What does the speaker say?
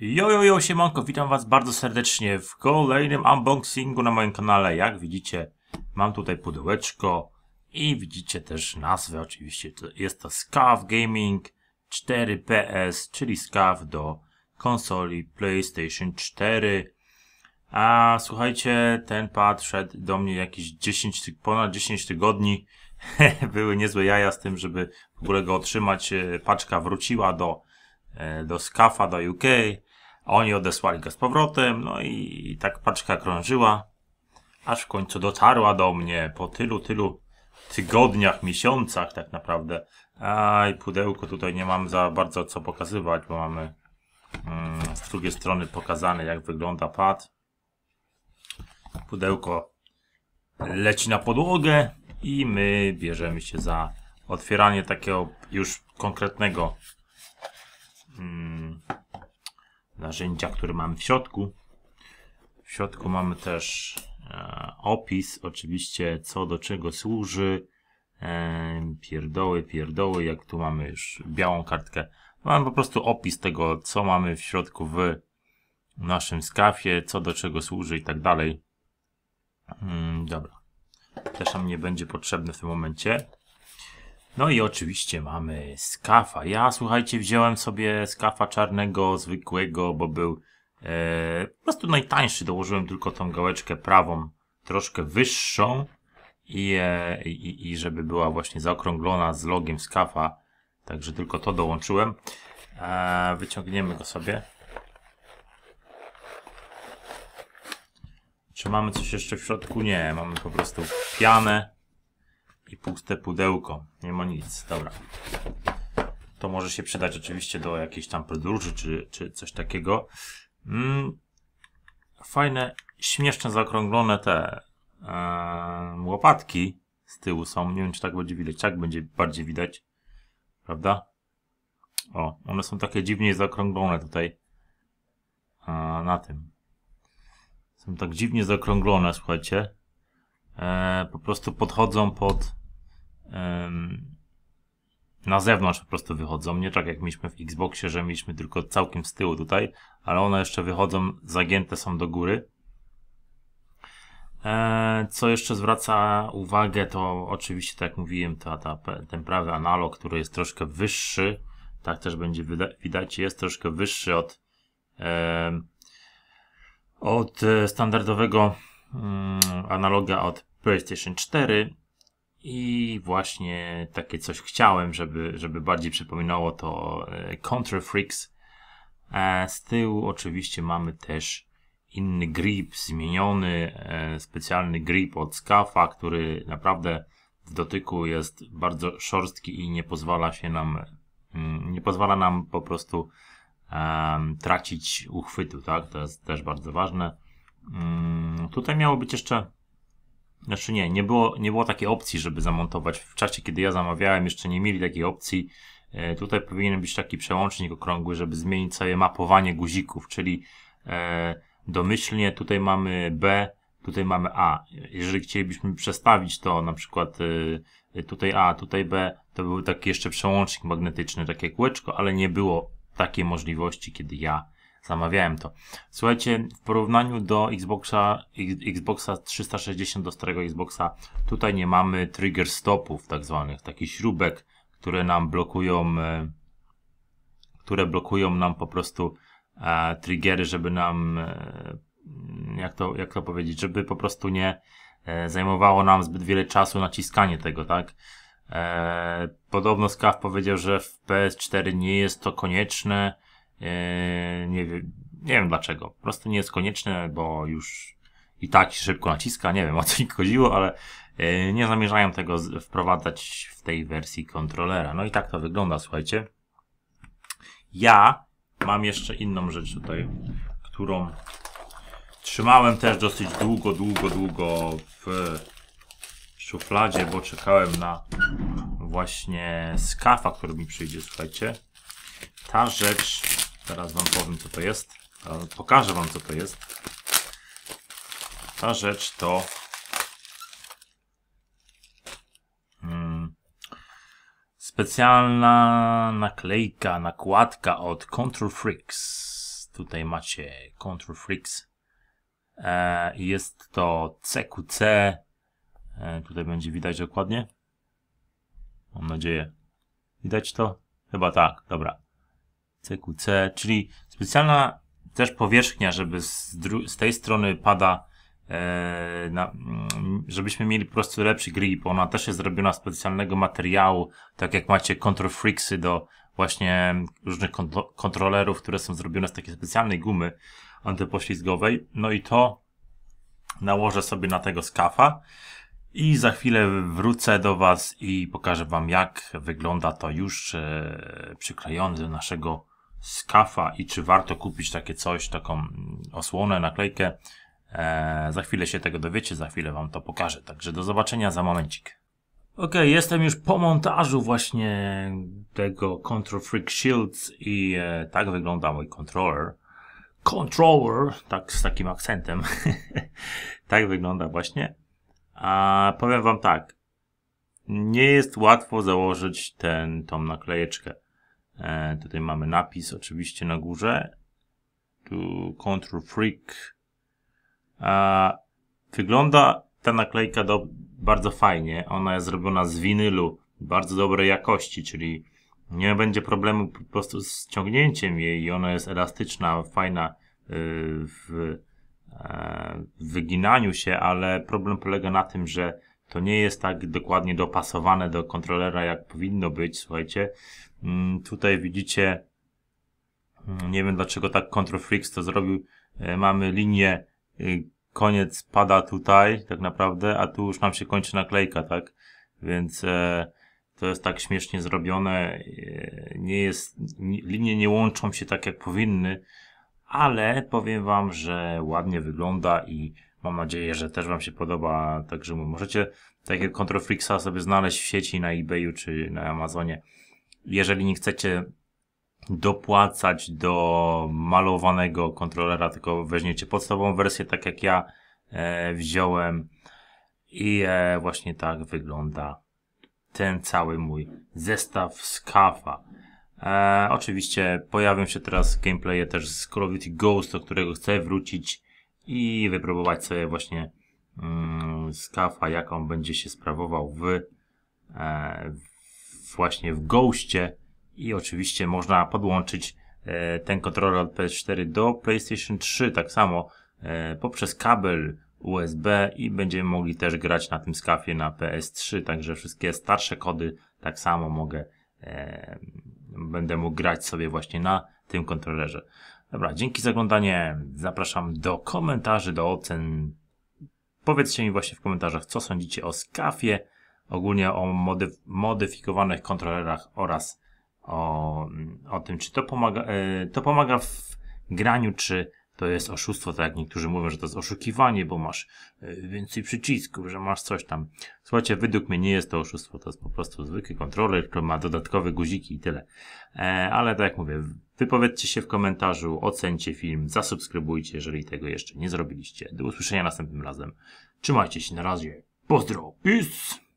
yo jo, jo, siemanko, witam was bardzo serdecznie w kolejnym unboxingu na moim kanale. Jak widzicie, mam tutaj pudełeczko i widzicie też nazwę oczywiście. Jest to SCAF Gaming 4PS, czyli SCAF do konsoli PlayStation 4. A słuchajcie, ten pad szedł do mnie jakieś 10, ponad 10 tygodni. Były niezłe jaja z tym, żeby w ogóle go otrzymać. E, paczka wróciła do e, do SCAFA, do UK. A oni odesłali go z powrotem, no i, i tak paczka krążyła, aż w końcu dotarła do mnie po tylu, tylu tygodniach, miesiącach tak naprawdę. Aj, pudełko tutaj nie mam za bardzo co pokazywać, bo mamy mm, z drugiej strony pokazane jak wygląda pad. Pudełko leci na podłogę i my bierzemy się za otwieranie takiego już konkretnego mm, narzędzia, które mamy w środku. W środku mamy też e, opis, oczywiście co do czego służy. E, pierdoły, pierdoły, jak tu mamy już białą kartkę. Mamy po prostu opis tego, co mamy w środku w naszym skafie, co do czego służy i tak dalej. Mm, dobra. Też nam nie będzie potrzebne w tym momencie. No i oczywiście mamy skafa. Ja słuchajcie, wziąłem sobie skafa czarnego, zwykłego, bo był e, po prostu najtańszy. Dołożyłem tylko tą gałeczkę prawą, troszkę wyższą i, e, i, i żeby była właśnie zaokrąglona z logiem skafa. Także tylko to dołączyłem. E, wyciągniemy go sobie. Czy mamy coś jeszcze w środku? Nie, mamy po prostu pianę i puste pudełko. Nie ma nic. Dobra. To może się przydać oczywiście do jakiejś tam podróży czy, czy coś takiego. Mm, fajne, śmieszne, zaokrąglone te yy, łopatki z tyłu są. Nie wiem, czy tak będzie widać. Tak będzie bardziej widać. Prawda? O, one są takie dziwnie zaokrąglone tutaj. A, e, na tym. Są tak dziwnie zaokrąglone, słuchajcie. E, po prostu podchodzą pod na zewnątrz po prostu wychodzą. Nie tak jak mieliśmy w Xboxie, że mieliśmy tylko całkiem z tyłu tutaj, ale one jeszcze wychodzą, zagięte są do góry. E, co jeszcze zwraca uwagę, to oczywiście, tak jak mówiłem, ta, ta, ten prawy analog, który jest troszkę wyższy, tak też będzie widać, jest troszkę wyższy od, od e, standardowego mm, analoga od PlayStation 4. I właśnie takie coś chciałem, żeby, żeby bardziej przypominało to e, contra Freaks. E, z tyłu oczywiście mamy też inny grip, zmieniony, e, specjalny grip od skafa, który naprawdę w dotyku jest bardzo szorstki i nie pozwala się nam, mm, nie pozwala nam po prostu um, tracić uchwytu, tak? To jest też bardzo ważne. Um, tutaj miało być jeszcze znaczy nie, nie było, nie było takiej opcji, żeby zamontować. W czasie, kiedy ja zamawiałem, jeszcze nie mieli takiej opcji. E, tutaj powinien być taki przełącznik okrągły, żeby zmienić całe mapowanie guzików, czyli e, domyślnie tutaj mamy B, tutaj mamy A. Jeżeli chcielibyśmy przestawić to na przykład e, tutaj A, tutaj B, to byłby taki jeszcze przełącznik magnetyczny, takie kółeczko, ale nie było takiej możliwości, kiedy ja Zamawiałem to. Słuchajcie, w porównaniu do Xboxa, Xboxa 360, do starego Xboxa, tutaj nie mamy trigger stopów, tak zwanych, takich śrubek, które nam blokują, e, które blokują nam po prostu e, triggery, żeby nam, e, jak, to, jak to powiedzieć, żeby po prostu nie e, zajmowało nam zbyt wiele czasu naciskanie tego, tak? E, podobno Skaw powiedział, że w PS4 nie jest to konieczne, Eee, nie, nie wiem dlaczego. Po prostu nie jest konieczne, bo już i tak szybko naciska, nie wiem o co mi chodziło, ale eee, nie zamierzają tego wprowadzać w tej wersji kontrolera. No i tak to wygląda, słuchajcie. Ja mam jeszcze inną rzecz tutaj, którą trzymałem też dosyć długo, długo, długo w szufladzie, bo czekałem na właśnie skafa, który mi przyjdzie, słuchajcie. Ta rzecz Teraz wam powiem, co to jest. Pokażę wam, co to jest. Ta rzecz to hmm, specjalna naklejka, nakładka od Control Freaks. Tutaj macie Control Freaks. E, jest to CQC. E, tutaj będzie widać dokładnie. Mam nadzieję. Widać to? Chyba tak, dobra. CQC, czyli specjalna też powierzchnia, żeby z, z tej strony pada, e, na, mm, żebyśmy mieli po prostu lepszy grip. Ona też jest zrobiona z specjalnego materiału, tak jak macie Control Freaksy do właśnie różnych kontro kontrolerów, które są zrobione z takiej specjalnej gumy antypoślizgowej. No i to nałożę sobie na tego skafa i za chwilę wrócę do Was i pokażę Wam jak wygląda to już e, przyklejone do naszego skafa i czy warto kupić takie coś, taką mm, osłonę, naklejkę. E, za chwilę się tego dowiecie, za chwilę wam to pokażę. Także do zobaczenia za momencik. Ok, jestem już po montażu właśnie tego Control Freak Shields i e, tak wygląda mój controller. Controller, tak z takim akcentem. tak wygląda właśnie. A powiem wam tak. Nie jest łatwo założyć ten, tą naklejeczkę. E, tutaj mamy napis oczywiście na górze. Tu Control Freak. E, wygląda ta naklejka do, bardzo fajnie. Ona jest zrobiona z winylu bardzo dobrej jakości, czyli nie będzie problemu po prostu z ciągnięciem jej i ona jest elastyczna, fajna e, w wyginaniu się, ale problem polega na tym, że to nie jest tak dokładnie dopasowane do kontrolera, jak powinno być, słuchajcie. Mm, tutaj widzicie, mm, nie wiem dlaczego tak Control Freaks to zrobił, e, mamy linię, y, koniec pada tutaj, tak naprawdę, a tu już nam się kończy naklejka, tak? Więc e, to jest tak śmiesznie zrobione, e, nie jest, linie nie łączą się tak jak powinny, ale powiem Wam, że ładnie wygląda i Mam nadzieję, że też Wam się podoba, także możecie takie Control sobie znaleźć w sieci na eBayu czy na Amazonie. Jeżeli nie chcecie dopłacać do malowanego kontrolera, tylko weźmiecie podstawową wersję, tak jak ja e, wziąłem. I e, właśnie tak wygląda ten cały mój zestaw z kafa. E, oczywiście pojawią się teraz gameplaye też z Call of Duty Ghost, do którego chcę wrócić i wypróbować sobie właśnie mm, skafa, jak on będzie się sprawował w, e, właśnie w Goście i oczywiście można podłączyć e, ten kontroler PS4 do PlayStation 3 tak samo e, poprzez kabel USB i będziemy mogli też grać na tym skafie na PS3, także wszystkie starsze kody tak samo mogę, e, będę mógł grać sobie właśnie na tym kontrolerze. Dobra, dzięki za oglądanie. Zapraszam do komentarzy, do ocen. Powiedzcie mi właśnie w komentarzach, co sądzicie o skafie, ogólnie o modyf modyfikowanych kontrolerach oraz o, o tym, czy to pomaga, e, to pomaga w graniu, czy to jest oszustwo, tak jak niektórzy mówią, że to jest oszukiwanie, bo masz e, więcej przycisków, że masz coś tam. Słuchajcie, według mnie nie jest to oszustwo, to jest po prostu zwykły kontroler, który ma dodatkowe guziki i tyle. E, ale tak jak mówię, wypowiedzcie się w komentarzu, ocencie film, zasubskrybujcie, jeżeli tego jeszcze nie zrobiliście. Do usłyszenia następnym razem. Trzymajcie się, na razie. Pozdro, peace!